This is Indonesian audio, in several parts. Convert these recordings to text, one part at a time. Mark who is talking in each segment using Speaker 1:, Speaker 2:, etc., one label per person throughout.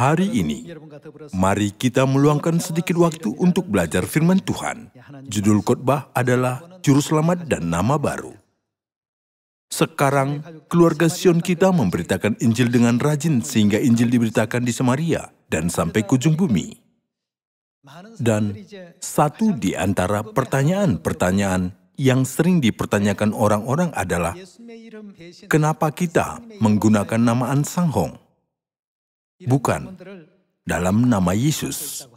Speaker 1: Hari ini, mari kita meluangkan sedikit waktu untuk belajar firman Tuhan. Judul khotbah adalah Juru Selamat dan Nama Baru. Sekarang, keluarga Sion kita memberitakan Injil dengan rajin sehingga Injil diberitakan di Samaria dan sampai ke ujung bumi. Dan satu di antara pertanyaan-pertanyaan yang sering dipertanyakan orang-orang adalah, kenapa kita menggunakan namaan Sanghong? bukan dalam nama Yesus.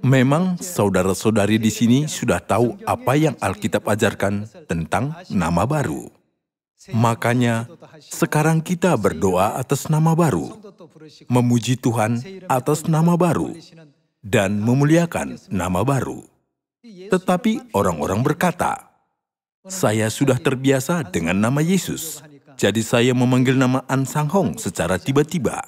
Speaker 1: Memang saudara-saudari di sini sudah tahu apa yang Alkitab ajarkan tentang nama baru. Makanya, sekarang kita berdoa atas nama baru, memuji Tuhan atas nama baru, dan memuliakan nama baru. Tetapi orang-orang berkata, "Saya sudah terbiasa dengan nama Yesus, jadi saya memanggil nama An Sang Hong secara tiba-tiba.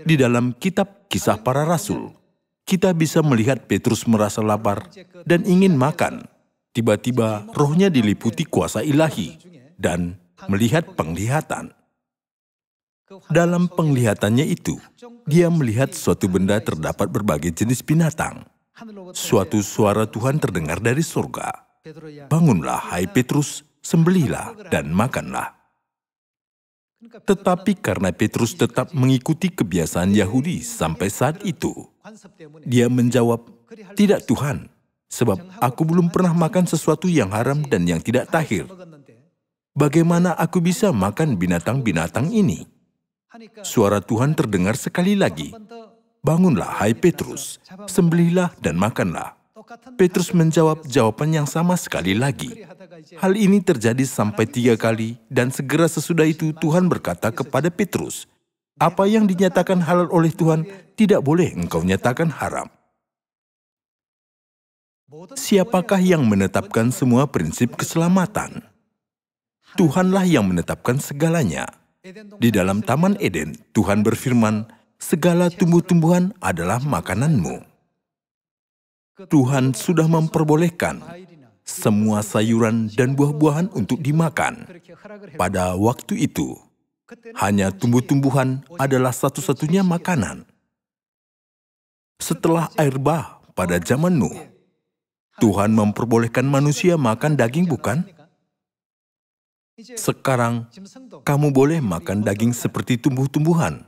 Speaker 1: Di dalam kitab kisah para rasul, kita bisa melihat Petrus merasa lapar dan ingin makan. Tiba-tiba rohnya diliputi kuasa ilahi dan melihat penglihatan. Dalam penglihatannya itu, dia melihat suatu benda terdapat berbagai jenis binatang. Suatu suara Tuhan terdengar dari surga. Bangunlah, hai Petrus, Sembelilah dan makanlah. Tetapi karena Petrus tetap mengikuti kebiasaan Yahudi sampai saat itu, dia menjawab, "Tidak, Tuhan, sebab aku belum pernah makan sesuatu yang haram dan yang tidak tahir. Bagaimana aku bisa makan binatang-binatang ini?" Suara Tuhan terdengar sekali lagi, "Bangunlah, hai Petrus, sembelilah dan makanlah." Petrus menjawab jawaban yang sama sekali lagi. Hal ini terjadi sampai tiga kali dan segera sesudah itu Tuhan berkata kepada Petrus, apa yang dinyatakan halal oleh Tuhan tidak boleh engkau nyatakan haram. Siapakah yang menetapkan semua prinsip keselamatan? Tuhanlah yang menetapkan segalanya. Di dalam Taman Eden, Tuhan berfirman, "Segala tumbuh-tumbuhan adalah makananmu." Tuhan sudah memperbolehkan semua sayuran dan buah-buahan untuk dimakan. Pada waktu itu, hanya tumbuh-tumbuhan adalah satu-satunya makanan. Setelah air bah pada zaman Nuh, Tuhan memperbolehkan manusia makan daging, bukan? Sekarang, kamu boleh makan daging seperti tumbuh-tumbuhan.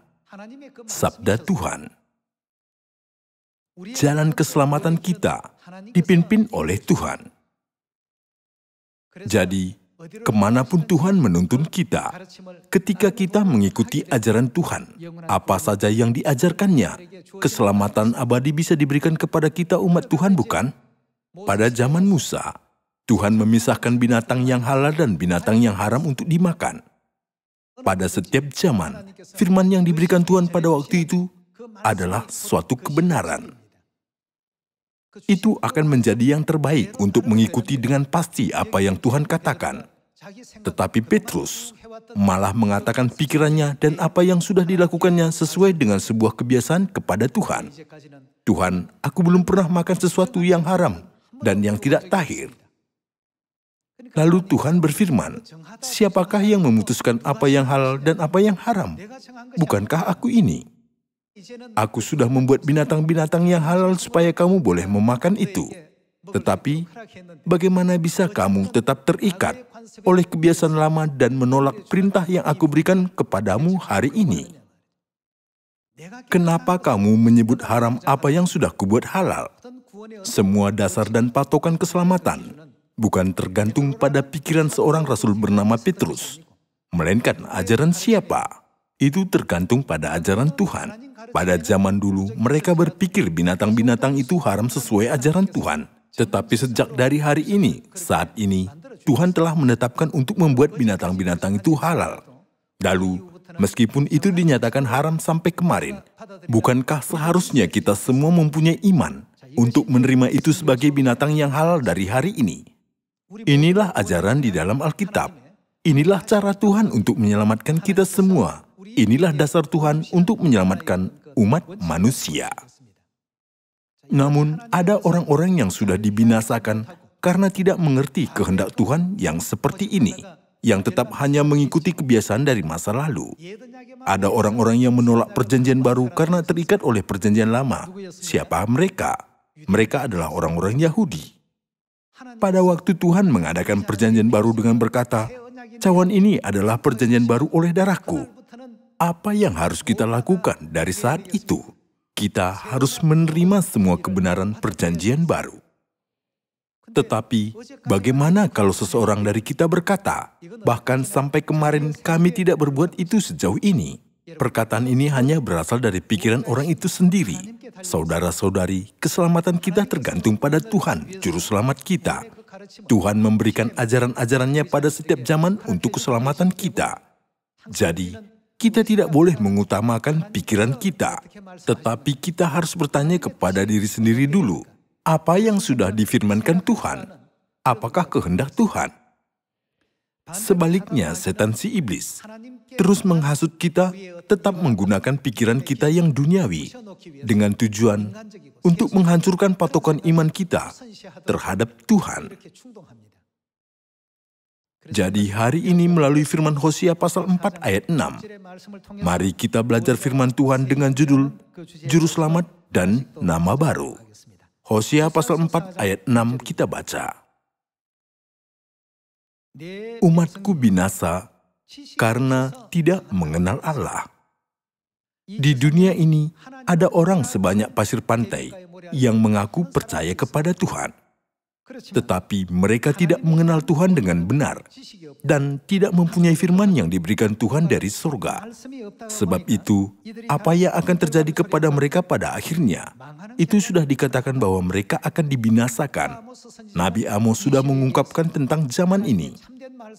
Speaker 1: Sabda Tuhan jalan keselamatan kita dipimpin oleh Tuhan. Jadi, kemanapun Tuhan menuntun kita, ketika kita mengikuti ajaran Tuhan, apa saja yang diajarkannya, keselamatan abadi bisa diberikan kepada kita umat Tuhan, bukan? Pada zaman Musa, Tuhan memisahkan binatang yang halal dan binatang yang haram untuk dimakan. Pada setiap zaman, firman yang diberikan Tuhan pada waktu itu adalah suatu kebenaran itu akan menjadi yang terbaik untuk mengikuti dengan pasti apa yang Tuhan katakan. Tetapi Petrus malah mengatakan pikirannya dan apa yang sudah dilakukannya sesuai dengan sebuah kebiasaan kepada Tuhan. Tuhan, aku belum pernah makan sesuatu yang haram dan yang tidak tahir. Lalu Tuhan berfirman, "Siapakah yang memutuskan apa yang halal dan apa yang haram? Bukankah aku ini?" Aku sudah membuat binatang-binatang yang halal supaya kamu boleh memakan itu. Tetapi, bagaimana bisa kamu tetap terikat oleh kebiasaan lama dan menolak perintah yang aku berikan kepadamu hari ini? Kenapa kamu menyebut haram apa yang sudah kubuat halal? Semua dasar dan patokan keselamatan bukan tergantung pada pikiran seorang rasul bernama Petrus, melainkan ajaran siapa? Itu tergantung pada ajaran Tuhan. Pada zaman dulu, mereka berpikir binatang-binatang itu haram sesuai ajaran Tuhan. Tetapi sejak dari hari ini, saat ini, Tuhan telah menetapkan untuk membuat binatang-binatang itu halal. Lalu, meskipun itu dinyatakan haram sampai kemarin, bukankah seharusnya kita semua mempunyai iman untuk menerima itu sebagai binatang yang halal dari hari ini? Inilah ajaran di dalam Alkitab. Inilah cara Tuhan untuk menyelamatkan kita semua Inilah dasar Tuhan untuk menyelamatkan umat manusia. Namun, ada orang-orang yang sudah dibinasakan karena tidak mengerti kehendak Tuhan yang seperti ini, yang tetap hanya mengikuti kebiasaan dari masa lalu. Ada orang-orang yang menolak perjanjian baru karena terikat oleh perjanjian lama. Siapa mereka? Mereka adalah orang-orang Yahudi. Pada waktu Tuhan mengadakan perjanjian baru dengan berkata, cawan ini adalah perjanjian baru oleh darahku apa yang harus kita lakukan dari saat itu? Kita harus menerima semua kebenaran perjanjian baru. Tetapi, bagaimana kalau seseorang dari kita berkata, "Bahkan sampai kemarin kami tidak berbuat itu sejauh ini"? Perkataan ini hanya berasal dari pikiran orang itu sendiri. Saudara-saudari, keselamatan kita tergantung pada Tuhan, Juru Selamat kita. Tuhan memberikan ajaran-ajarannya pada setiap zaman untuk keselamatan kita. Jadi, kita tidak boleh mengutamakan pikiran kita, tetapi kita harus bertanya kepada diri sendiri dulu, apa yang sudah difirmankan Tuhan? Apakah kehendak Tuhan? Sebaliknya, setan si iblis terus menghasut kita, tetap menggunakan pikiran kita yang duniawi dengan tujuan untuk menghancurkan patokan iman kita terhadap Tuhan. Jadi hari ini melalui firman Hosea pasal 4 ayat 6, mari kita belajar firman Tuhan dengan judul Juru Selamat dan Nama Baru. Hosea pasal 4 ayat 6 kita baca. Umatku binasa karena tidak mengenal Allah. Di dunia ini ada orang sebanyak pasir pantai yang mengaku percaya kepada Tuhan. Tetapi mereka tidak mengenal Tuhan dengan benar dan tidak mempunyai firman yang diberikan Tuhan dari surga. Sebab itu, apa yang akan terjadi kepada mereka pada akhirnya, itu sudah dikatakan bahwa mereka akan dibinasakan. Nabi Amos sudah mengungkapkan tentang zaman ini.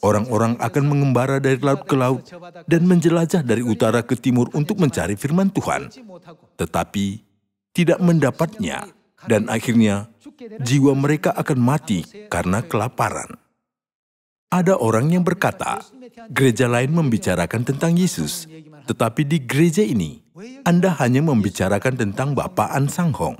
Speaker 1: Orang-orang akan mengembara dari laut ke laut dan menjelajah dari utara ke timur untuk mencari firman Tuhan. Tetapi, tidak mendapatnya dan akhirnya jiwa mereka akan mati karena kelaparan. Ada orang yang berkata, gereja lain membicarakan tentang Yesus, tetapi di gereja ini, Anda hanya membicarakan tentang An Sang Hong.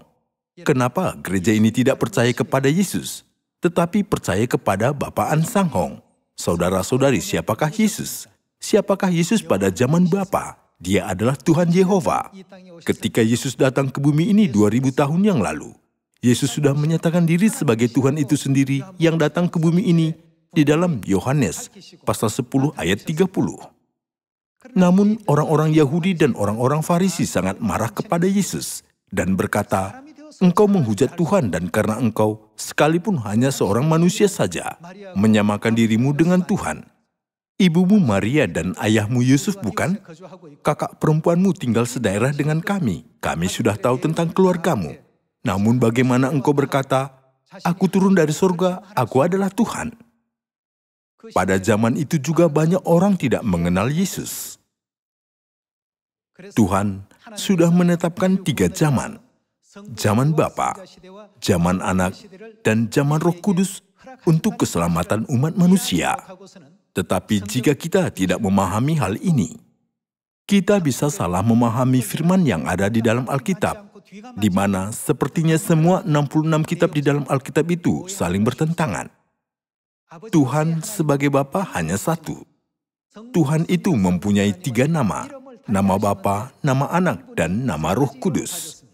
Speaker 1: Kenapa gereja ini tidak percaya kepada Yesus, tetapi percaya kepada An Sang Hong? Saudara-saudari, siapakah Yesus? Siapakah Yesus pada zaman Bapa? Dia adalah Tuhan Yehova. Ketika Yesus datang ke bumi ini 2000 tahun yang lalu, Yesus sudah menyatakan diri sebagai Tuhan itu sendiri yang datang ke bumi ini di dalam Yohanes pasal 10 ayat 30. Namun orang-orang Yahudi dan orang-orang Farisi sangat marah kepada Yesus dan berkata, Engkau menghujat Tuhan dan karena engkau, sekalipun hanya seorang manusia saja, menyamakan dirimu dengan Tuhan. Ibumu Maria dan ayahmu Yusuf bukan? Kakak perempuanmu tinggal sedaerah dengan kami. Kami sudah tahu tentang keluargamu namun bagaimana engkau berkata, aku turun dari surga, aku adalah Tuhan. Pada zaman itu juga banyak orang tidak mengenal Yesus. Tuhan sudah menetapkan tiga zaman, zaman Bapa, zaman Anak, dan zaman Roh Kudus untuk keselamatan umat manusia. Tetapi jika kita tidak memahami hal ini, kita bisa salah memahami firman yang ada di dalam Alkitab di mana sepertinya semua 66 kitab di dalam Alkitab itu saling bertentangan. Tuhan sebagai Bapa hanya satu. Tuhan itu mempunyai tiga nama, nama Bapa, nama Anak, dan nama Roh Kudus.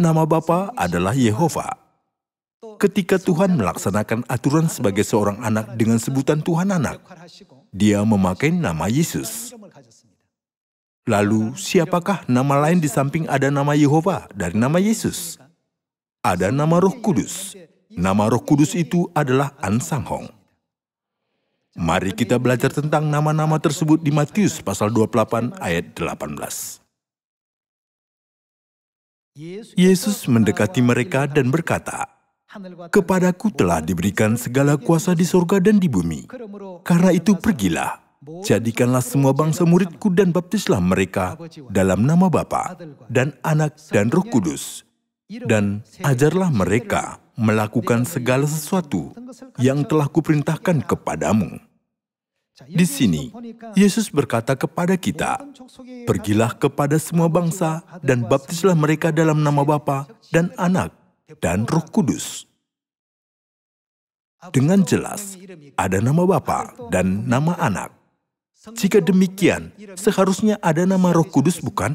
Speaker 1: Nama Bapa adalah Yehova. Ketika Tuhan melaksanakan aturan sebagai seorang anak dengan sebutan Tuhan Anak, Dia memakai nama Yesus. Lalu, siapakah nama lain di samping ada nama Yehova dari nama Yesus? Ada nama Roh Kudus. Nama Roh Kudus itu adalah An Hong. Mari kita belajar tentang nama-nama tersebut di Matius pasal 28 ayat 18. Yesus mendekati mereka dan berkata, Kepadaku telah diberikan segala kuasa di surga dan di bumi. Karena itu pergilah, Jadikanlah semua bangsa muridku dan baptislah mereka dalam nama Bapa dan Anak dan Roh Kudus. Dan ajarlah mereka melakukan segala sesuatu yang telah kuperintahkan kepadamu. Di sini, Yesus berkata kepada kita, Pergilah kepada semua bangsa dan baptislah mereka dalam nama Bapa dan Anak dan Roh Kudus. Dengan jelas, ada nama Bapa dan nama Anak. Jika demikian, seharusnya ada nama Roh Kudus, bukan?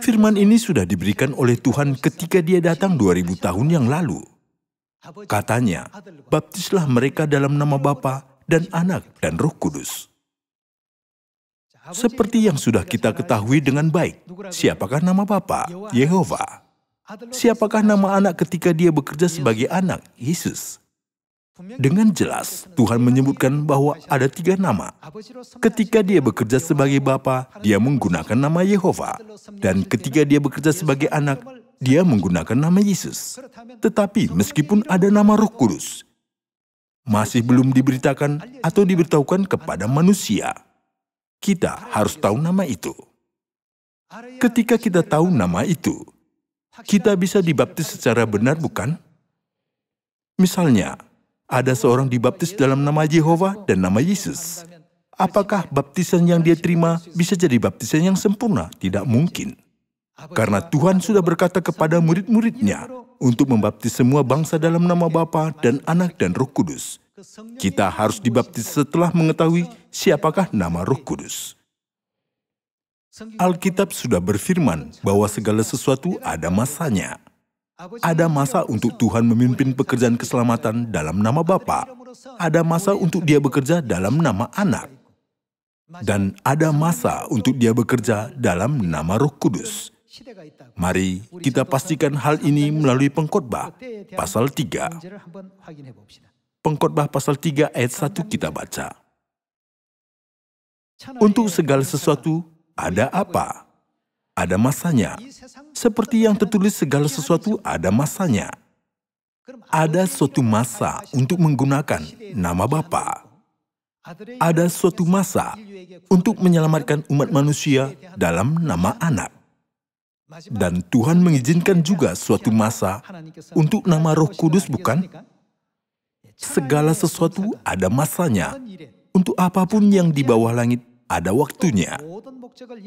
Speaker 1: Firman ini sudah diberikan oleh Tuhan ketika dia datang 2000 tahun yang lalu. Katanya, baptislah mereka dalam nama Bapa dan Anak dan Roh Kudus. Seperti yang sudah kita ketahui dengan baik, siapakah nama Bapa? Yehova. Siapakah nama anak ketika dia bekerja sebagai anak? Yesus. Dengan jelas, Tuhan menyebutkan bahwa ada tiga nama. Ketika dia bekerja sebagai Bapa, dia menggunakan nama Yehova. Dan ketika dia bekerja sebagai anak, dia menggunakan nama Yesus. Tetapi meskipun ada nama roh kudus, masih belum diberitakan atau diberitahukan kepada manusia. Kita harus tahu nama itu. Ketika kita tahu nama itu, kita bisa dibaptis secara benar, bukan? Misalnya, ada seorang dibaptis dalam nama Yehova dan nama Yesus. Apakah baptisan yang dia terima bisa jadi baptisan yang sempurna? Tidak mungkin. Karena Tuhan sudah berkata kepada murid-muridnya untuk membaptis semua bangsa dalam nama Bapa dan Anak dan Roh Kudus. Kita harus dibaptis setelah mengetahui siapakah nama Roh Kudus. Alkitab sudah berfirman bahwa segala sesuatu ada masanya. Ada masa untuk Tuhan memimpin pekerjaan keselamatan dalam nama Bapa. Ada masa untuk dia bekerja dalam nama anak. Dan ada masa untuk dia bekerja dalam nama roh kudus. Mari kita pastikan hal ini melalui pengkhotbah pasal 3. Pengkhotbah pasal 3 ayat 1 kita baca. Untuk segala sesuatu ada apa? Ada masanya. Seperti yang tertulis segala sesuatu ada masanya. Ada suatu masa untuk menggunakan nama Bapa. Ada suatu masa untuk menyelamatkan umat manusia dalam nama anak. Dan Tuhan mengizinkan juga suatu masa untuk nama roh kudus bukan? Segala sesuatu ada masanya untuk apapun yang di bawah langit ada waktunya.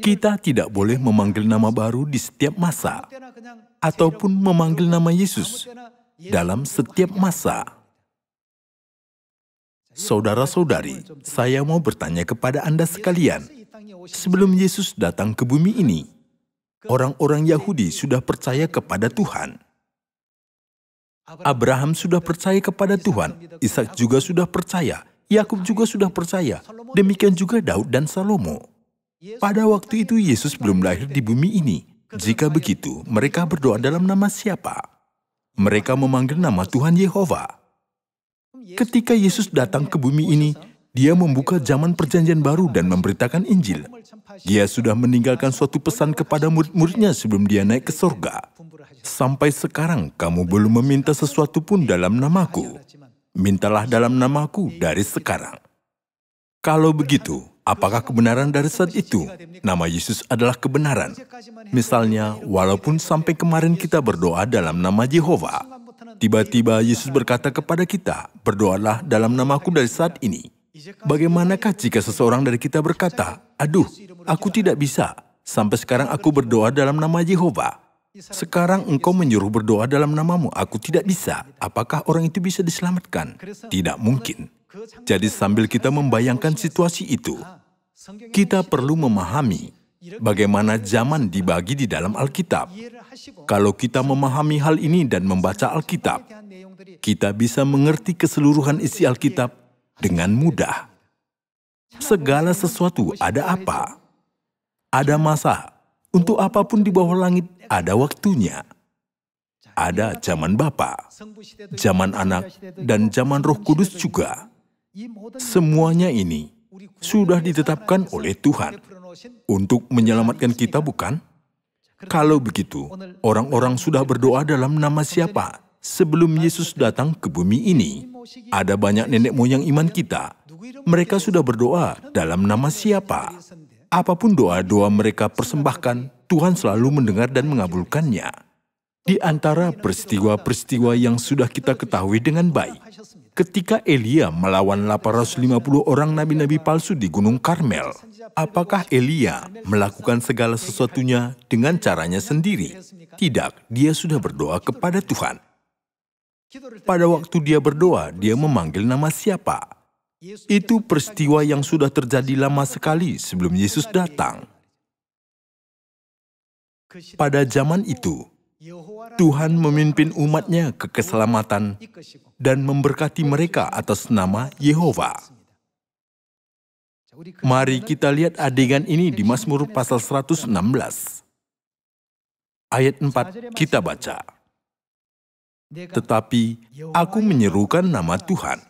Speaker 1: Kita tidak boleh memanggil nama baru di setiap masa, ataupun memanggil nama Yesus dalam setiap masa. Saudara-saudari, saya mau bertanya kepada Anda sekalian, sebelum Yesus datang ke bumi ini, orang-orang Yahudi sudah percaya kepada Tuhan. Abraham sudah percaya kepada Tuhan, Ishak juga sudah percaya, Yakub juga sudah percaya, demikian juga Daud dan Salomo. Pada waktu itu Yesus belum lahir di bumi ini. Jika begitu, mereka berdoa dalam nama siapa? Mereka memanggil nama Tuhan Yehova. Ketika Yesus datang ke bumi ini, dia membuka zaman perjanjian baru dan memberitakan Injil. Dia sudah meninggalkan suatu pesan kepada murid-muridnya sebelum dia naik ke sorga. Sampai sekarang, kamu belum meminta sesuatu pun dalam namaku mintalah dalam namaku dari sekarang. Kalau begitu, apakah kebenaran dari saat itu? Nama Yesus adalah kebenaran. Misalnya, walaupun sampai kemarin kita berdoa dalam nama Yehova, tiba-tiba Yesus berkata kepada kita, berdoalah dalam namaku dari saat ini. Bagaimanakah jika seseorang dari kita berkata, aduh, aku tidak bisa, sampai sekarang aku berdoa dalam nama Yehova. Sekarang engkau menyuruh berdoa dalam namamu, aku tidak bisa. Apakah orang itu bisa diselamatkan? Tidak mungkin. Jadi sambil kita membayangkan situasi itu, kita perlu memahami bagaimana zaman dibagi di dalam Alkitab. Kalau kita memahami hal ini dan membaca Alkitab, kita bisa mengerti keseluruhan isi Alkitab dengan mudah. Segala sesuatu ada apa? Ada masa, untuk apapun di bawah langit ada waktunya. Ada zaman Bapa, zaman anak, dan zaman roh kudus juga. Semuanya ini sudah ditetapkan oleh Tuhan untuk menyelamatkan kita bukan? Kalau begitu, orang-orang sudah berdoa dalam nama siapa sebelum Yesus datang ke bumi ini? Ada banyak nenek moyang iman kita. Mereka sudah berdoa dalam nama siapa? apapun doa-doa mereka persembahkan, Tuhan selalu mendengar dan mengabulkannya. Di antara peristiwa-peristiwa yang sudah kita ketahui dengan baik, ketika Elia melawan 850 orang nabi-nabi palsu di Gunung Karmel, apakah Elia melakukan segala sesuatunya dengan caranya sendiri? Tidak, dia sudah berdoa kepada Tuhan. Pada waktu dia berdoa, dia memanggil nama siapa? Itu peristiwa yang sudah terjadi lama sekali sebelum Yesus datang. Pada zaman itu, Tuhan memimpin umatnya ke keselamatan dan memberkati mereka atas nama Yehova. Mari kita lihat adegan ini di Mazmur pasal 116. Ayat 4 kita baca. Tetapi aku menyerukan nama Tuhan.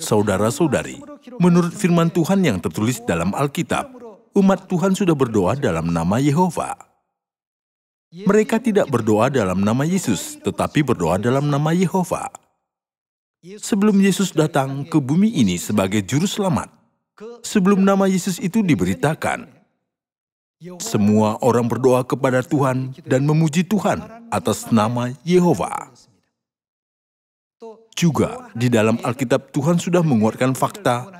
Speaker 1: Saudara-saudari, menurut firman Tuhan yang tertulis dalam Alkitab, umat Tuhan sudah berdoa dalam nama Yehova. Mereka tidak berdoa dalam nama Yesus, tetapi berdoa dalam nama Yehova. Sebelum Yesus datang ke bumi ini sebagai juru selamat, sebelum nama Yesus itu diberitakan, semua orang berdoa kepada Tuhan dan memuji Tuhan atas nama Yehova. Juga di dalam Alkitab Tuhan sudah menguatkan fakta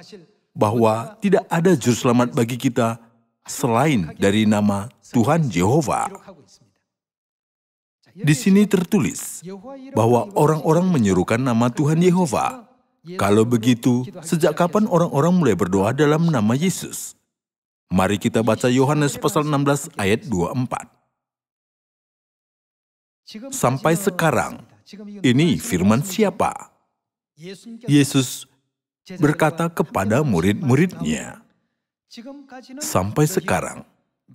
Speaker 1: bahwa tidak ada juru selamat bagi kita selain dari nama Tuhan Yehova. Di sini tertulis bahwa orang-orang menyerukan nama Tuhan Yehova. Kalau begitu, sejak kapan orang-orang mulai berdoa dalam nama Yesus? Mari kita baca Yohanes pasal 16 ayat 24. Sampai sekarang, ini firman siapa? Yesus berkata kepada murid-muridnya, "Sampai sekarang,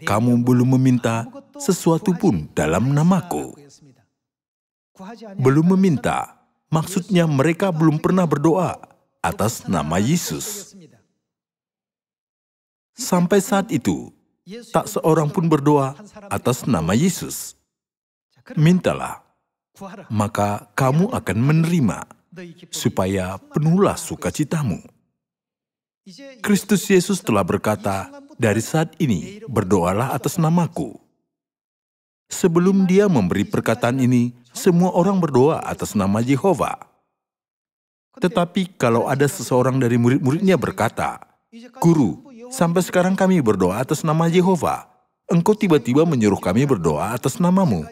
Speaker 1: kamu belum meminta sesuatu pun dalam namaku. Belum meminta, maksudnya mereka belum pernah berdoa atas nama Yesus. Sampai saat itu, tak seorang pun berdoa atas nama Yesus. Mintalah, maka kamu akan menerima supaya penuhlah sukacitamu. Kristus Yesus telah berkata, dari saat ini berdoalah atas namaku. Sebelum dia memberi perkataan ini, semua orang berdoa atas nama Yehova. Tetapi kalau ada seseorang dari murid-muridnya berkata, Guru, sampai sekarang kami berdoa atas nama Yehova, engkau tiba-tiba menyuruh kami berdoa atas namamu.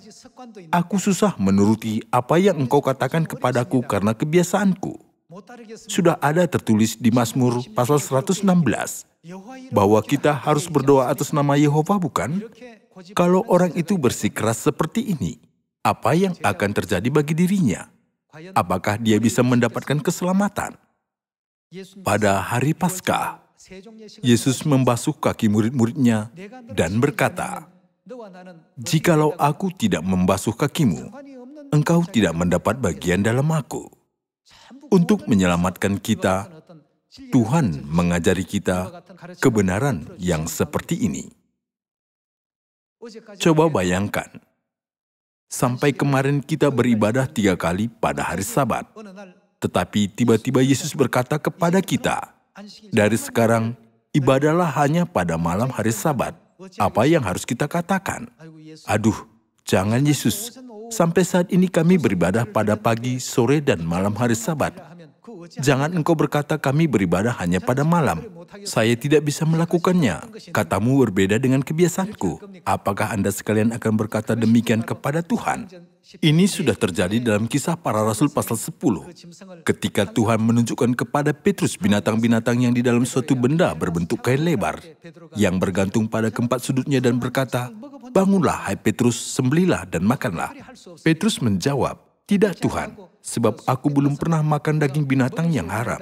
Speaker 1: Aku susah menuruti apa yang engkau katakan kepadaku karena kebiasaanku. Sudah ada tertulis di Mazmur pasal 116 bahwa kita harus berdoa atas nama Yehova bukan? Kalau orang itu bersikeras seperti ini, apa yang akan terjadi bagi dirinya? Apakah dia bisa mendapatkan keselamatan? Pada hari Paskah, Yesus membasuh kaki murid-muridnya dan berkata, Jikalau aku tidak membasuh kakimu, engkau tidak mendapat bagian dalam aku. Untuk menyelamatkan kita, Tuhan mengajari kita kebenaran yang seperti ini. Coba bayangkan, sampai kemarin kita beribadah tiga kali pada hari Sabat, tetapi tiba-tiba Yesus berkata kepada kita, dari sekarang, ibadahlah hanya pada malam hari sabat. Apa yang harus kita katakan? Aduh, jangan Yesus. Sampai saat ini kami beribadah pada pagi, sore, dan malam hari sabat. Jangan engkau berkata kami beribadah hanya pada malam. Saya tidak bisa melakukannya. Katamu berbeda dengan kebiasaanku. Apakah Anda sekalian akan berkata demikian kepada Tuhan? Ini sudah terjadi dalam kisah para rasul pasal 10. Ketika Tuhan menunjukkan kepada Petrus binatang-binatang yang di dalam suatu benda berbentuk kain lebar, yang bergantung pada keempat sudutnya dan berkata, Bangunlah, hai Petrus, sembelilah dan makanlah. Petrus menjawab, Tidak Tuhan, sebab aku belum pernah makan daging binatang yang haram.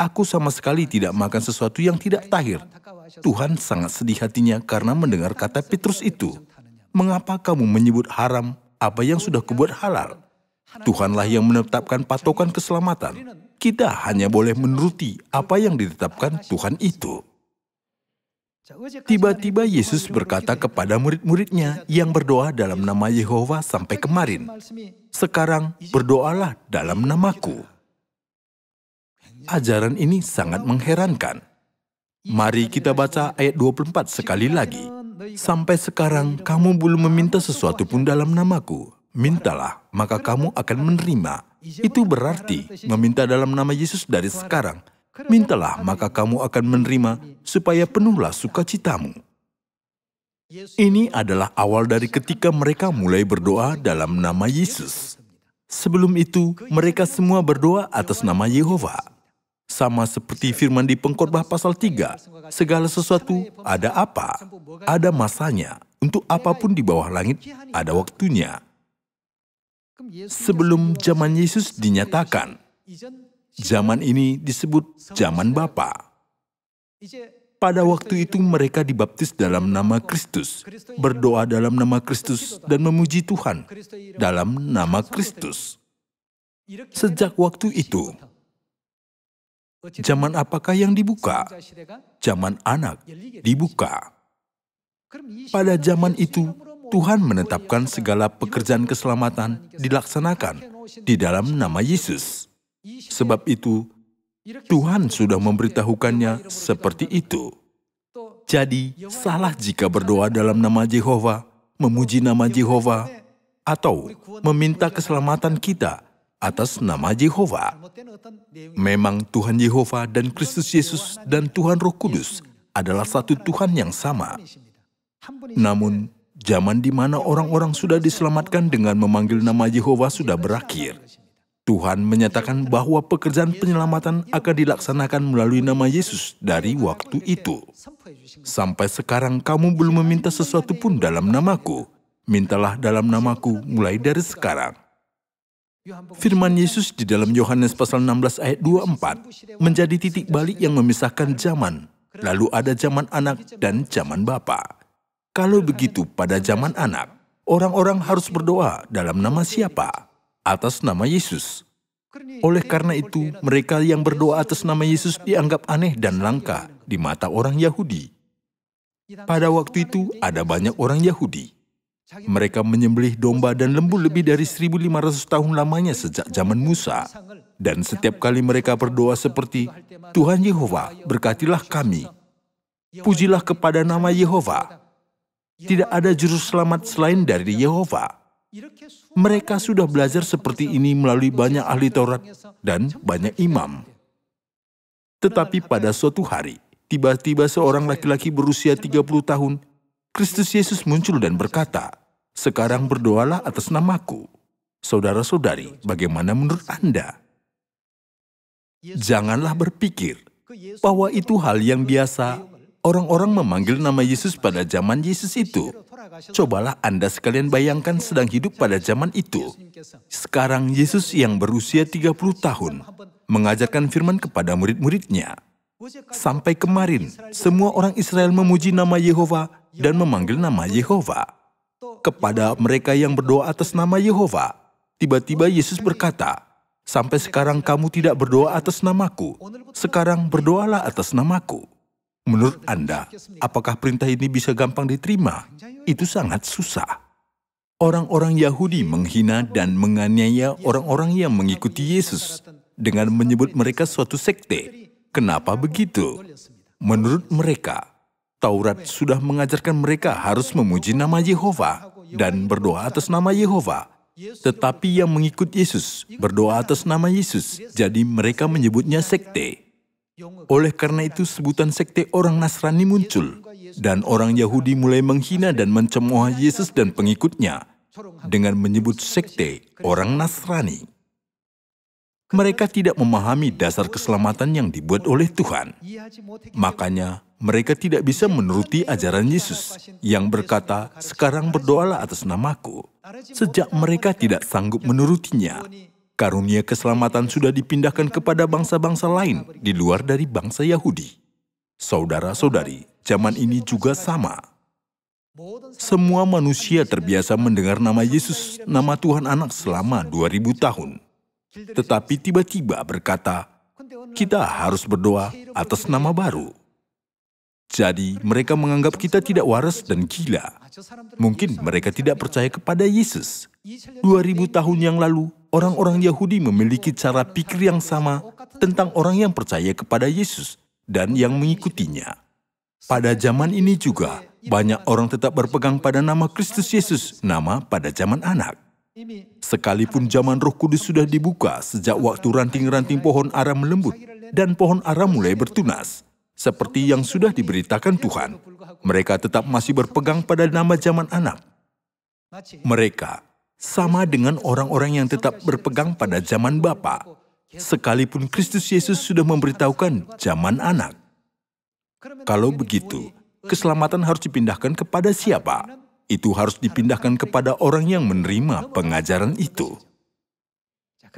Speaker 1: Aku sama sekali tidak makan sesuatu yang tidak tahir. Tuhan sangat sedih hatinya karena mendengar kata Petrus itu. Mengapa kamu menyebut haram apa yang sudah kubuat halal? Tuhanlah yang menetapkan patokan keselamatan. Kita hanya boleh menuruti apa yang ditetapkan Tuhan itu. Tiba-tiba Yesus berkata kepada murid-muridnya yang berdoa dalam nama Yehova sampai kemarin, "Sekarang berdoalah dalam namaku." Ajaran ini sangat mengherankan. Mari kita baca ayat 24 sekali lagi. Sampai sekarang kamu belum meminta sesuatu pun dalam namaku. Mintalah, maka kamu akan menerima. Itu berarti meminta dalam nama Yesus dari sekarang mintalah maka kamu akan menerima supaya penuhlah sukacitamu. Ini adalah awal dari ketika mereka mulai berdoa dalam nama Yesus. Sebelum itu, mereka semua berdoa atas nama Yehova. Sama seperti firman di pengkhotbah pasal 3, segala sesuatu ada apa, ada masanya, untuk apapun di bawah langit ada waktunya. Sebelum zaman Yesus dinyatakan, zaman ini disebut zaman Bapa. Pada waktu itu mereka dibaptis dalam nama Kristus, berdoa dalam nama Kristus, dan memuji Tuhan dalam nama Kristus. Sejak waktu itu, zaman apakah yang dibuka? Zaman anak dibuka. Pada zaman itu, Tuhan menetapkan segala pekerjaan keselamatan dilaksanakan di dalam nama Yesus. Sebab itu, Tuhan sudah memberitahukannya seperti itu. Jadi, salah jika berdoa dalam nama Yehova, memuji nama Yehova, atau meminta keselamatan kita atas nama Yehova. Memang Tuhan Yehova dan Kristus Yesus dan Tuhan Roh Kudus adalah satu Tuhan yang sama. Namun, zaman di mana orang-orang sudah diselamatkan dengan memanggil nama Yehova sudah berakhir. Tuhan menyatakan bahwa pekerjaan penyelamatan akan dilaksanakan melalui nama Yesus dari waktu itu. Sampai sekarang kamu belum meminta sesuatu pun dalam namaku. Mintalah dalam namaku mulai dari sekarang. Firman Yesus di dalam Yohanes pasal 16 ayat 24 menjadi titik balik yang memisahkan zaman. Lalu ada zaman anak dan zaman bapa. Kalau begitu pada zaman anak, orang-orang harus berdoa dalam nama siapa? atas nama Yesus. Oleh karena itu, mereka yang berdoa atas nama Yesus dianggap aneh dan langka di mata orang Yahudi. Pada waktu itu, ada banyak orang Yahudi. Mereka menyembelih domba dan lembu lebih dari 1.500 tahun lamanya sejak zaman Musa. Dan setiap kali mereka berdoa seperti, Tuhan Yehova, berkatilah kami. Pujilah kepada nama Yehova. Tidak ada juru selamat selain dari Yehova. Mereka sudah belajar seperti ini melalui banyak ahli Taurat dan banyak imam. Tetapi pada suatu hari, tiba-tiba seorang laki-laki berusia 30 tahun, Kristus Yesus muncul dan berkata, sekarang berdoalah atas namaku. Saudara-saudari, bagaimana menurut Anda? Janganlah berpikir bahwa itu hal yang biasa Orang-orang memanggil nama Yesus pada zaman Yesus itu. Cobalah Anda sekalian bayangkan sedang hidup pada zaman itu. Sekarang Yesus yang berusia 30 tahun mengajarkan firman kepada murid-muridnya. Sampai kemarin, semua orang Israel memuji nama Yehova dan memanggil nama Yehova. Kepada mereka yang berdoa atas nama Yehova, tiba-tiba Yesus berkata, Sampai sekarang kamu tidak berdoa atas namaku, sekarang berdoalah atas namaku. Menurut Anda, apakah perintah ini bisa gampang diterima? Itu sangat susah. Orang-orang Yahudi menghina dan menganiaya orang-orang yang mengikuti Yesus dengan menyebut mereka suatu sekte. Kenapa begitu? Menurut mereka, Taurat sudah mengajarkan mereka harus memuji nama Yehova dan berdoa atas nama Yehova. Tetapi yang mengikut Yesus berdoa atas nama Yesus, jadi mereka menyebutnya sekte. Oleh karena itu sebutan sekte orang Nasrani muncul dan orang Yahudi mulai menghina dan mencemooh Yesus dan pengikutnya dengan menyebut sekte orang Nasrani. Mereka tidak memahami dasar keselamatan yang dibuat oleh Tuhan. Makanya, mereka tidak bisa menuruti ajaran Yesus yang berkata, "Sekarang berdoalah atas namaku." Sejak mereka tidak sanggup menurutinya, karunia keselamatan sudah dipindahkan kepada bangsa-bangsa lain di luar dari bangsa Yahudi. Saudara-saudari, zaman ini juga sama. Semua manusia terbiasa mendengar nama Yesus, nama Tuhan anak selama 2000 tahun. Tetapi tiba-tiba berkata, kita harus berdoa atas nama baru. Jadi mereka menganggap kita tidak waras dan gila. Mungkin mereka tidak percaya kepada Yesus. 2000 tahun yang lalu, orang-orang Yahudi memiliki cara pikir yang sama tentang orang yang percaya kepada Yesus dan yang mengikutinya. Pada zaman ini juga, banyak orang tetap berpegang pada nama Kristus Yesus, nama pada zaman anak. Sekalipun zaman roh kudus sudah dibuka sejak waktu ranting-ranting pohon aram melembut dan pohon aram mulai bertunas, seperti yang sudah diberitakan Tuhan, mereka tetap masih berpegang pada nama zaman anak. Mereka, sama dengan orang-orang yang tetap berpegang pada zaman Bapa, sekalipun Kristus Yesus sudah memberitahukan zaman anak. Kalau begitu, keselamatan harus dipindahkan kepada siapa? Itu harus dipindahkan kepada orang yang menerima pengajaran itu.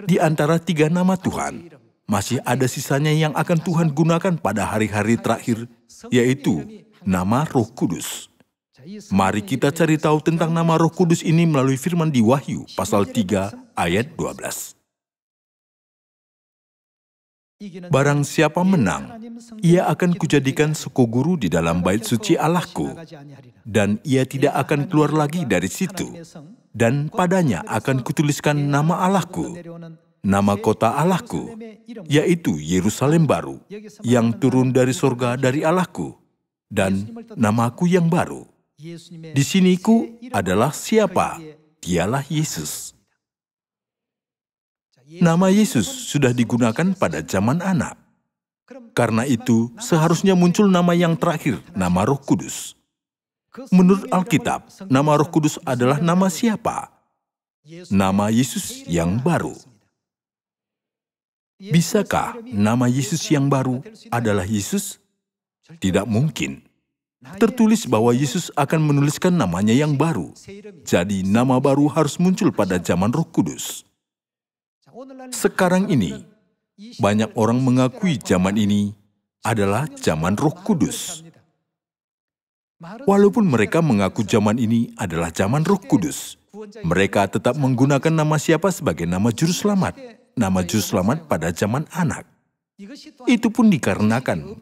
Speaker 1: Di antara tiga nama Tuhan, masih ada sisanya yang akan Tuhan gunakan pada hari-hari terakhir, yaitu nama Roh Kudus. Mari kita cari tahu tentang nama roh kudus ini melalui firman di Wahyu, pasal 3, ayat 12. Barang siapa menang, ia akan kujadikan suku di dalam bait suci Allahku, dan ia tidak akan keluar lagi dari situ. Dan padanya akan kutuliskan nama Allahku, nama kota Allahku, yaitu Yerusalem baru, yang turun dari surga dari Allahku, dan namaku yang baru. Di siniku adalah siapa? Dialah Yesus. Nama Yesus sudah digunakan pada zaman anak. Karena itu, seharusnya muncul nama yang terakhir, nama Roh Kudus. Menurut Alkitab, nama Roh Kudus adalah nama siapa? Nama Yesus yang baru. Bisakah nama Yesus yang baru adalah Yesus? Tidak mungkin tertulis bahwa Yesus akan menuliskan namanya yang baru. Jadi nama baru harus muncul pada zaman roh kudus. Sekarang ini, banyak orang mengakui zaman ini adalah zaman roh kudus. Walaupun mereka mengaku zaman ini adalah zaman roh kudus, mereka tetap menggunakan nama siapa sebagai nama juru selamat. Nama juru selamat pada zaman anak. Itu pun dikarenakan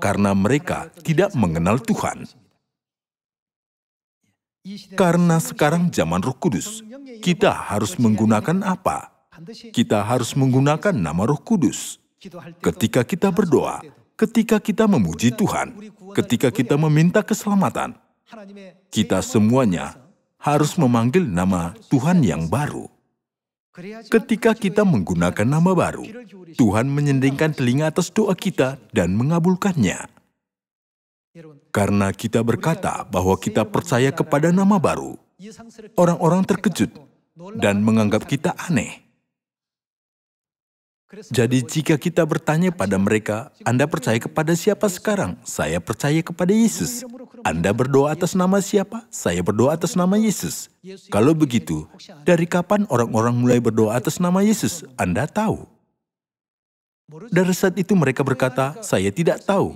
Speaker 1: karena mereka tidak mengenal Tuhan. Karena sekarang zaman Roh Kudus, kita harus menggunakan apa? Kita harus menggunakan nama Roh Kudus. Ketika kita berdoa, ketika kita memuji Tuhan, ketika kita meminta keselamatan, kita semuanya harus memanggil nama Tuhan yang baru. Ketika kita menggunakan nama baru, Tuhan menyendingkan telinga atas doa kita dan mengabulkannya. Karena kita berkata bahwa kita percaya kepada nama baru, orang-orang terkejut dan menganggap kita aneh. Jadi jika kita bertanya pada mereka, Anda percaya kepada siapa sekarang? Saya percaya kepada Yesus. Anda berdoa atas nama siapa? Saya berdoa atas nama Yesus. Kalau begitu, dari kapan orang-orang mulai berdoa atas nama Yesus? Anda tahu. Dari saat itu mereka berkata, saya tidak tahu.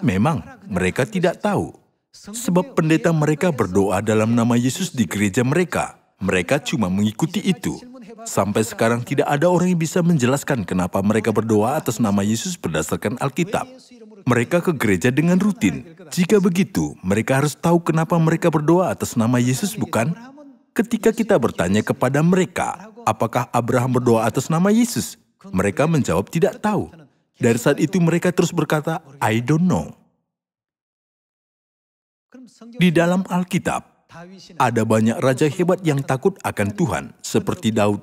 Speaker 1: Memang, mereka tidak tahu. Sebab pendeta mereka berdoa dalam nama Yesus di gereja mereka. Mereka cuma mengikuti itu. Sampai sekarang tidak ada orang yang bisa menjelaskan kenapa mereka berdoa atas nama Yesus berdasarkan Alkitab. Mereka ke gereja dengan rutin. Jika begitu, mereka harus tahu kenapa mereka berdoa atas nama Yesus, bukan? Ketika kita bertanya kepada mereka, apakah Abraham berdoa atas nama Yesus? Mereka menjawab tidak tahu. Dari saat itu mereka terus berkata, I don't know. Di dalam Alkitab, ada banyak raja hebat yang takut akan Tuhan, seperti Daud.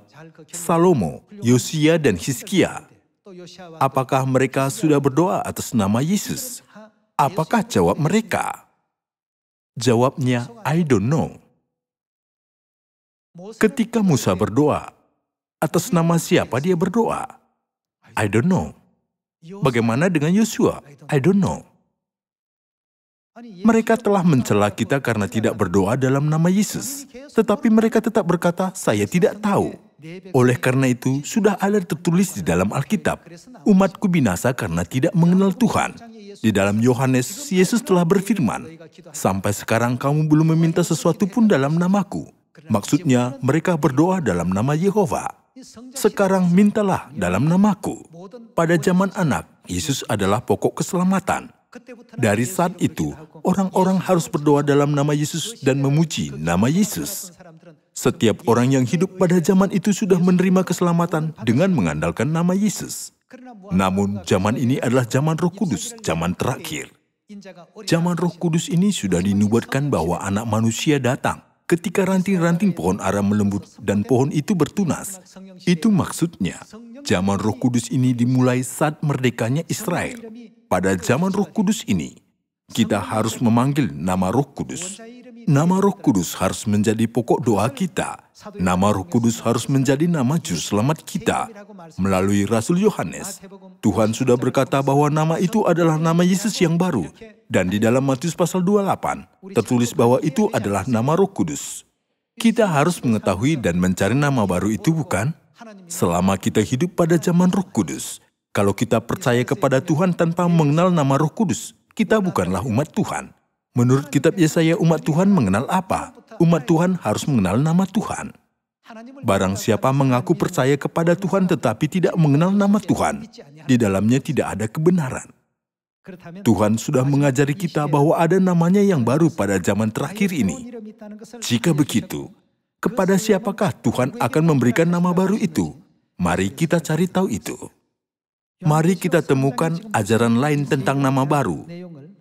Speaker 1: Salomo, Yosia, dan Hiskia. Apakah mereka sudah berdoa atas nama Yesus? Apakah jawab mereka? Jawabnya, I don't know. Ketika Musa berdoa, atas nama siapa dia berdoa? I don't know. Bagaimana dengan Yosua? I don't know. Mereka telah mencela kita karena tidak berdoa dalam nama Yesus, tetapi mereka tetap berkata, "Saya tidak tahu." Oleh karena itu, sudah ada tertulis di dalam Alkitab, umatku binasa karena tidak mengenal Tuhan. Di dalam Yohanes, Yesus telah berfirman, Sampai sekarang kamu belum meminta sesuatu pun dalam namaku. Maksudnya, mereka berdoa dalam nama Yehova. Sekarang mintalah dalam namaku. Pada zaman anak, Yesus adalah pokok keselamatan. Dari saat itu, orang-orang harus berdoa dalam nama Yesus dan memuji nama Yesus. Setiap orang yang hidup pada zaman itu sudah menerima keselamatan dengan mengandalkan nama Yesus. Namun, zaman ini adalah zaman Roh Kudus, zaman terakhir. Zaman Roh Kudus ini sudah dinubuatkan bahwa Anak Manusia datang ketika ranting-ranting pohon ara melembut dan pohon itu bertunas. Itu maksudnya, zaman Roh Kudus ini dimulai saat merdekanya Israel. Pada zaman Roh Kudus ini, kita harus memanggil nama Roh Kudus. Nama Roh Kudus harus menjadi pokok doa kita. Nama Roh Kudus harus menjadi nama juru selamat kita. Melalui Rasul Yohanes, Tuhan sudah berkata bahwa nama itu adalah nama Yesus yang baru. Dan di dalam Matius pasal 28, tertulis bahwa itu adalah nama Roh Kudus. Kita harus mengetahui dan mencari nama baru itu bukan? Selama kita hidup pada zaman Roh Kudus, kalau kita percaya kepada Tuhan tanpa mengenal nama Roh Kudus, kita bukanlah umat Tuhan. Menurut kitab Yesaya, umat Tuhan mengenal apa? Umat Tuhan harus mengenal nama Tuhan. Barang siapa mengaku percaya kepada Tuhan tetapi tidak mengenal nama Tuhan, di dalamnya tidak ada kebenaran. Tuhan sudah mengajari kita bahwa ada namanya yang baru pada zaman terakhir ini. Jika begitu, kepada siapakah Tuhan akan memberikan nama baru itu? Mari kita cari tahu itu. Mari kita temukan ajaran lain tentang nama baru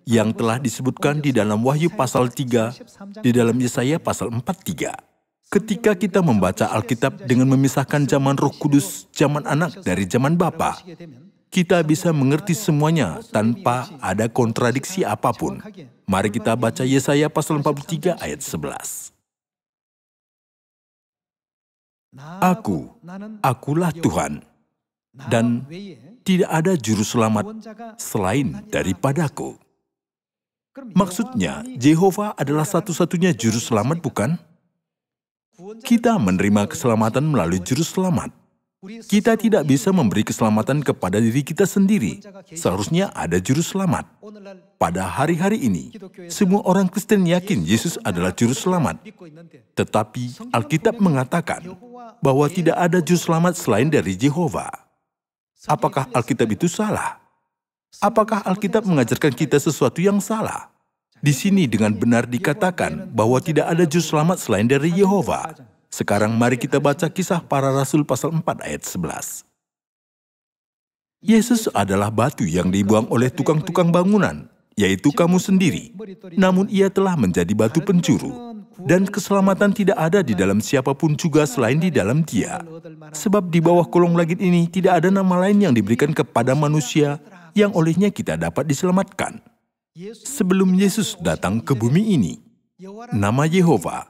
Speaker 1: yang telah disebutkan di dalam Wahyu pasal 3, di dalam Yesaya pasal 43. Ketika kita membaca Alkitab dengan memisahkan zaman Roh Kudus, zaman anak dari zaman Bapa, kita bisa mengerti semuanya tanpa ada kontradiksi apapun. Mari kita baca Yesaya pasal 43 ayat 11. Aku, akulah Tuhan, dan tidak ada juru selamat selain daripadaku. Maksudnya, Yehova adalah satu-satunya juru selamat, bukan? Kita menerima keselamatan melalui juru selamat. Kita tidak bisa memberi keselamatan kepada diri kita sendiri. Seharusnya ada juru selamat. Pada hari-hari ini, semua orang Kristen yakin Yesus adalah juru selamat. Tetapi Alkitab mengatakan bahwa tidak ada juru selamat selain dari Yehova. Apakah Alkitab itu salah? Apakah Alkitab mengajarkan kita sesuatu yang salah? Di sini dengan benar dikatakan bahwa tidak ada juz selamat selain dari Yehova. Sekarang mari kita baca kisah para rasul pasal 4 ayat 11. Yesus adalah batu yang dibuang oleh tukang-tukang bangunan, yaitu kamu sendiri. Namun ia telah menjadi batu pencuru, dan keselamatan tidak ada di dalam siapapun juga selain di dalam Dia. Sebab di bawah kolong langit ini tidak ada nama lain yang diberikan kepada manusia yang olehnya kita dapat diselamatkan. Sebelum Yesus datang ke bumi ini, nama Yehova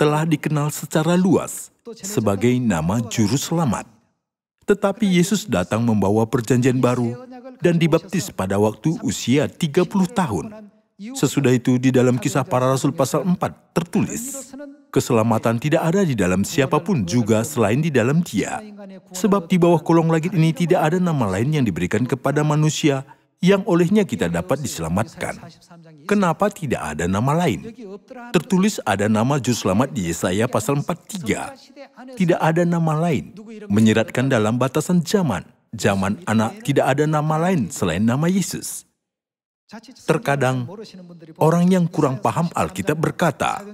Speaker 1: telah dikenal secara luas sebagai nama Juru Selamat. Tetapi Yesus datang membawa perjanjian baru dan dibaptis pada waktu usia 30 tahun Sesudah itu di dalam kisah para rasul pasal 4 tertulis, keselamatan tidak ada di dalam siapapun juga selain di dalam dia. Sebab di bawah kolong langit ini tidak ada nama lain yang diberikan kepada manusia yang olehnya kita dapat diselamatkan. Kenapa tidak ada nama lain? Tertulis ada nama juz selamat di Yesaya pasal 43. Tidak ada nama lain. Menyeratkan dalam batasan zaman. Zaman anak tidak ada nama lain selain nama Yesus. Terkadang orang yang kurang paham Alkitab berkata,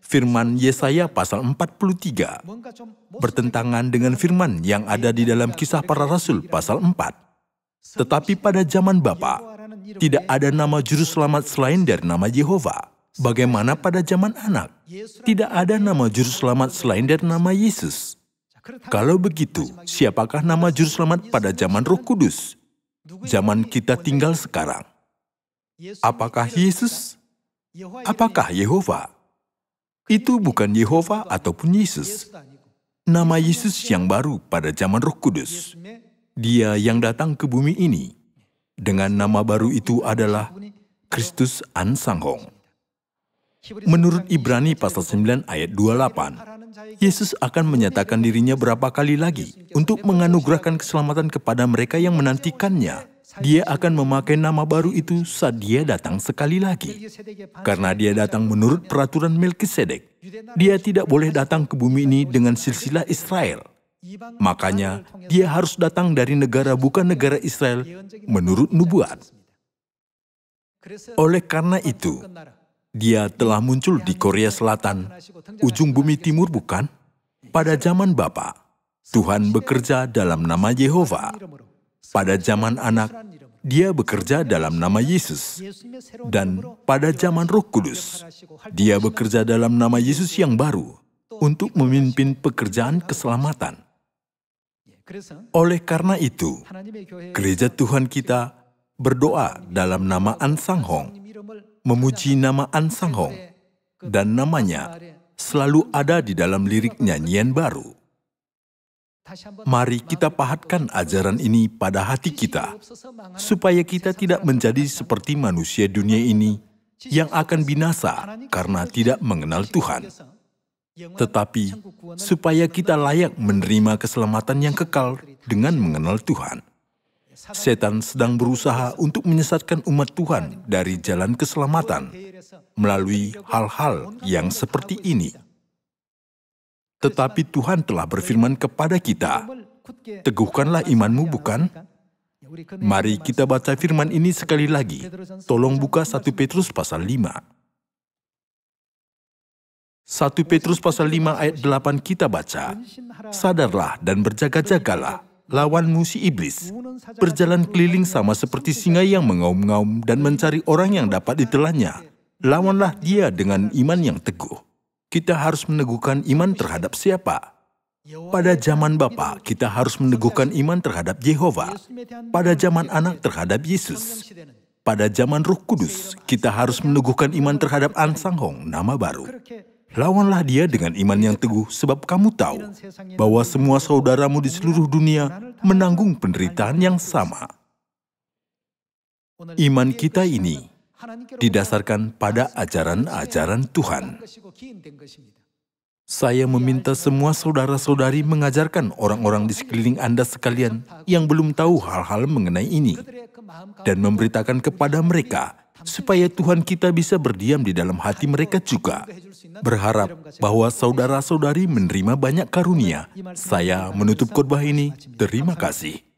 Speaker 1: firman Yesaya pasal 43 bertentangan dengan firman yang ada di dalam kisah para rasul pasal 4. Tetapi pada zaman Bapa, tidak ada nama juru selamat selain dari nama Yehova. Bagaimana pada zaman anak? Tidak ada nama juru selamat selain dari nama Yesus. Kalau begitu, siapakah nama juru selamat pada zaman Roh Kudus? Zaman kita tinggal sekarang Apakah Yesus? Apakah Yehova? Itu bukan Yehova ataupun Yesus. Nama Yesus yang baru pada zaman Roh Kudus. Dia yang datang ke bumi ini dengan nama baru itu adalah Kristus Ansanghong. Menurut Ibrani pasal 9 ayat 28, Yesus akan menyatakan dirinya berapa kali lagi untuk menganugerahkan keselamatan kepada mereka yang menantikannya dia akan memakai nama baru itu saat dia datang sekali lagi. Karena dia datang menurut peraturan Melkisedek, dia tidak boleh datang ke bumi ini dengan silsilah Israel. Makanya, dia harus datang dari negara bukan negara Israel menurut nubuat. Oleh karena itu, dia telah muncul di Korea Selatan, ujung bumi timur bukan? Pada zaman Bapak, Tuhan bekerja dalam nama Yehova. Pada zaman anak, dia bekerja dalam nama Yesus. Dan pada zaman roh kudus, dia bekerja dalam nama Yesus yang baru untuk memimpin pekerjaan keselamatan. Oleh karena itu, gereja Tuhan kita berdoa dalam nama An Sang Hong, memuji nama An Sang Hong, dan namanya selalu ada di dalam lirik nyanyian baru. Mari kita pahatkan ajaran ini pada hati kita, supaya kita tidak menjadi seperti manusia dunia ini yang akan binasa karena tidak mengenal Tuhan. Tetapi, supaya kita layak menerima keselamatan yang kekal dengan mengenal Tuhan. Setan sedang berusaha untuk menyesatkan umat Tuhan dari jalan keselamatan melalui hal-hal yang seperti ini. Tetapi Tuhan telah berfirman kepada kita, teguhkanlah imanmu bukan? Mari kita baca firman ini sekali lagi. Tolong buka 1 Petrus pasal 5. 1 Petrus pasal 5 ayat 8 kita baca, Sadarlah dan berjaga-jagalah, lawanmu si iblis, berjalan keliling sama seperti singa yang mengaum-ngaum dan mencari orang yang dapat ditelannya. Lawanlah dia dengan iman yang teguh kita harus meneguhkan iman terhadap siapa? Pada zaman Bapa, kita harus meneguhkan iman terhadap Yehova. Pada zaman anak terhadap Yesus. Pada zaman Roh Kudus, kita harus meneguhkan iman terhadap An Sang Hong, nama baru. Lawanlah dia dengan iman yang teguh, sebab kamu tahu bahwa semua saudaramu di seluruh dunia menanggung penderitaan yang sama. Iman kita ini didasarkan pada ajaran-ajaran Tuhan. Saya meminta semua saudara-saudari mengajarkan orang-orang di sekeliling Anda sekalian yang belum tahu hal-hal mengenai ini dan memberitakan kepada mereka supaya Tuhan kita bisa berdiam di dalam hati mereka juga. Berharap bahwa saudara-saudari menerima banyak karunia. Saya menutup khotbah ini. Terima kasih.